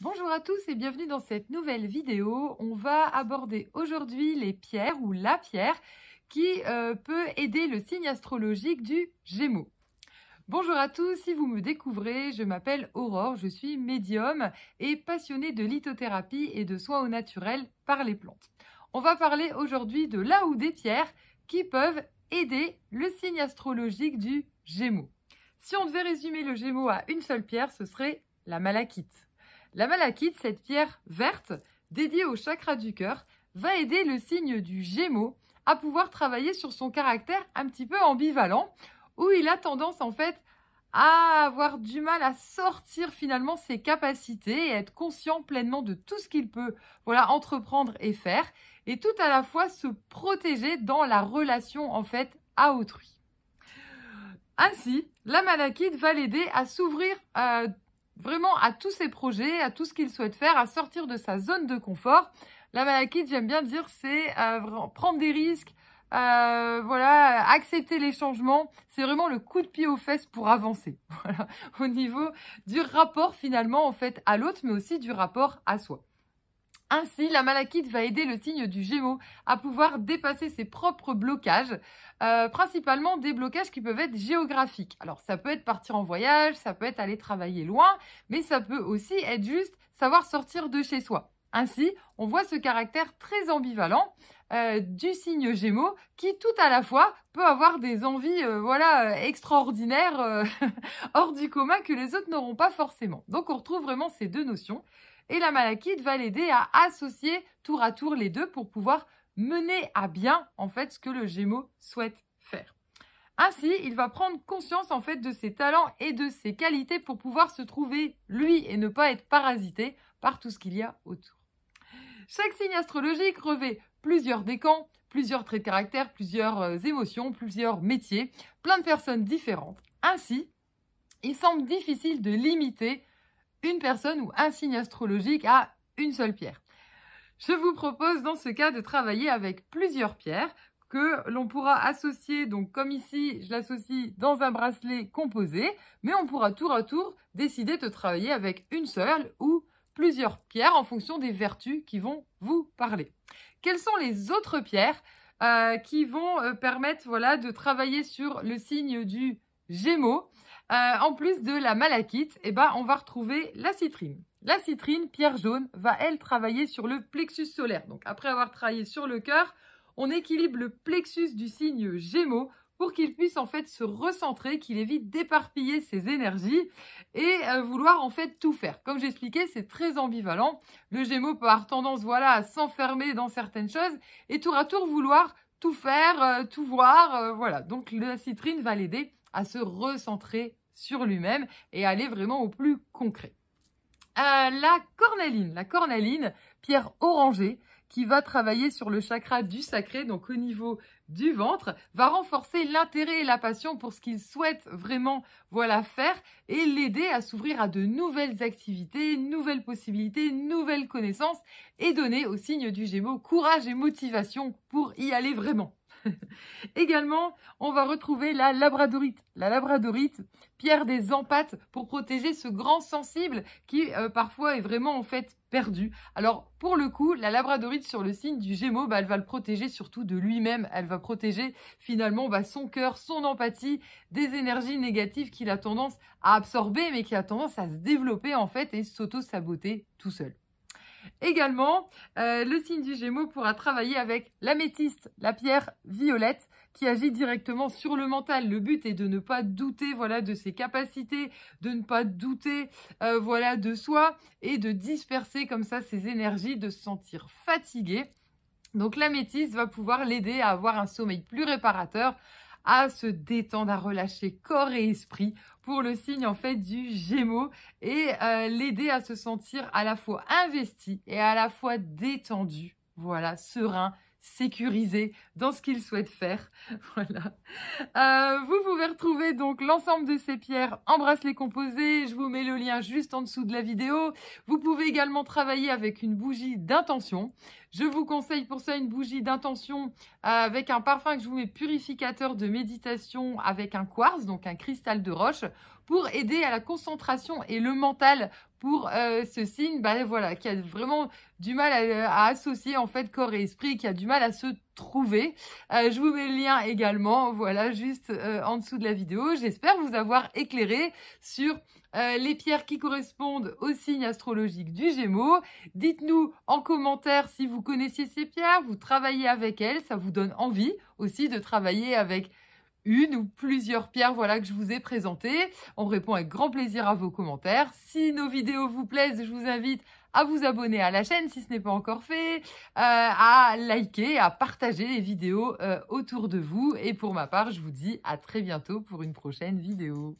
Bonjour à tous et bienvenue dans cette nouvelle vidéo. On va aborder aujourd'hui les pierres ou la pierre qui euh, peut aider le signe astrologique du Gémeaux. Bonjour à tous, si vous me découvrez, je m'appelle Aurore, je suis médium et passionnée de lithothérapie et de soins au naturel par les plantes. On va parler aujourd'hui de là ou des pierres qui peuvent aider le signe astrologique du Gémeaux. Si on devait résumer le Gémeaux à une seule pierre, ce serait la malachite. La malachite, cette pierre verte dédiée au chakra du cœur, va aider le signe du Gémeaux à pouvoir travailler sur son caractère un petit peu ambivalent, où il a tendance en fait à avoir du mal à sortir finalement ses capacités et être conscient pleinement de tout ce qu'il peut voilà entreprendre et faire et tout à la fois se protéger dans la relation en fait à autrui. Ainsi, la malachite va l'aider à s'ouvrir euh, vraiment à tous ses projets, à tout ce qu'il souhaite faire, à sortir de sa zone de confort. La malachite, j'aime bien dire, c'est euh, prendre des risques, euh, voilà, accepter les changements. C'est vraiment le coup de pied aux fesses pour avancer. Voilà, au niveau du rapport finalement en fait à l'autre, mais aussi du rapport à soi. Ainsi, la malachite va aider le signe du Gémeaux à pouvoir dépasser ses propres blocages, euh, principalement des blocages qui peuvent être géographiques. Alors, ça peut être partir en voyage, ça peut être aller travailler loin, mais ça peut aussi être juste savoir sortir de chez soi. Ainsi, on voit ce caractère très ambivalent euh, du signe Gémeaux qui, tout à la fois, peut avoir des envies euh, voilà, extraordinaires, hors du commun, que les autres n'auront pas forcément. Donc, on retrouve vraiment ces deux notions et la malachite va l'aider à associer tour à tour les deux pour pouvoir mener à bien en fait ce que le Gémeaux souhaite faire. Ainsi, il va prendre conscience en fait de ses talents et de ses qualités pour pouvoir se trouver lui et ne pas être parasité par tout ce qu'il y a autour. Chaque signe astrologique revêt plusieurs décans, plusieurs traits de caractère, plusieurs euh, émotions, plusieurs métiers, plein de personnes différentes. Ainsi, il semble difficile de limiter une personne ou un signe astrologique à une seule pierre. Je vous propose dans ce cas de travailler avec plusieurs pierres que l'on pourra associer, donc comme ici, je l'associe dans un bracelet composé, mais on pourra tour à tour décider de travailler avec une seule ou plusieurs pierres en fonction des vertus qui vont vous parler. Quelles sont les autres pierres euh, qui vont euh, permettre voilà, de travailler sur le signe du Gémeaux, euh, en plus de la malachite, eh ben, on va retrouver la citrine. La citrine, pierre jaune, va elle travailler sur le plexus solaire. Donc après avoir travaillé sur le cœur, on équilibre le plexus du signe Gémeaux pour qu'il puisse en fait se recentrer, qu'il évite d'éparpiller ses énergies et euh, vouloir en fait tout faire. Comme j'expliquais, c'est très ambivalent. Le Gémeaux peut avoir tendance voilà à s'enfermer dans certaines choses et tour à tour vouloir tout faire, euh, tout voir, voilà. Donc la citrine va l'aider à se recentrer sur lui-même et aller vraiment au plus concret. Euh, la cornaline, la cornaline, pierre orangée, qui va travailler sur le chakra du sacré, donc au niveau du ventre, va renforcer l'intérêt et la passion pour ce qu'il souhaite vraiment voilà, faire et l'aider à s'ouvrir à de nouvelles activités, nouvelles possibilités, nouvelles connaissances et donner au signe du Gémeaux courage et motivation pour y aller vraiment. Également, on va retrouver la labradorite. La labradorite, pierre des empattes pour protéger ce grand sensible qui euh, parfois est vraiment en fait perdu. Alors pour le coup, la labradorite sur le signe du Gémeaux, bah, elle va le protéger surtout de lui-même. Elle va protéger finalement bah, son cœur, son empathie, des énergies négatives qu'il a tendance à absorber mais qui a tendance à se développer en fait et s'auto-saboter tout seul. Également, euh, le signe du Gémeaux pourra travailler avec l'améthyste, la pierre violette, qui agit directement sur le mental. Le but est de ne pas douter voilà, de ses capacités, de ne pas douter euh, voilà, de soi et de disperser comme ça ses énergies, de se sentir fatigué. Donc l'améthyste va pouvoir l'aider à avoir un sommeil plus réparateur, se détendre, à relâcher corps et esprit pour le signe en fait du Gémeaux et euh, l'aider à se sentir à la fois investi et à la fois détendu, voilà, serein, sécurisé dans ce qu'il souhaite faire. Voilà. Euh, vous pouvez retrouver donc l'ensemble de ces pierres embrasse les composés. Je vous mets le lien juste en dessous de la vidéo. Vous pouvez également travailler avec une bougie d'intention, je vous conseille pour ça une bougie d'intention euh, avec un parfum que je vous mets purificateur de méditation avec un quartz, donc un cristal de roche, pour aider à la concentration et le mental pour euh, ce signe, bah, voilà, qui a vraiment du mal à, à associer en fait corps et esprit, qui a du mal à se trouver. Euh, je vous mets le lien également, voilà, juste euh, en dessous de la vidéo. J'espère vous avoir éclairé sur euh, les pierres qui correspondent au signe astrologique du Gémeaux. Dites-nous en commentaire si vous connaissiez ces pierres, vous travaillez avec elles, ça vous donne envie aussi de travailler avec une ou plusieurs pierres voilà que je vous ai présentées. On répond avec grand plaisir à vos commentaires. Si nos vidéos vous plaisent, je vous invite à vous abonner à la chaîne si ce n'est pas encore fait, euh, à liker, à partager les vidéos euh, autour de vous. Et pour ma part, je vous dis à très bientôt pour une prochaine vidéo.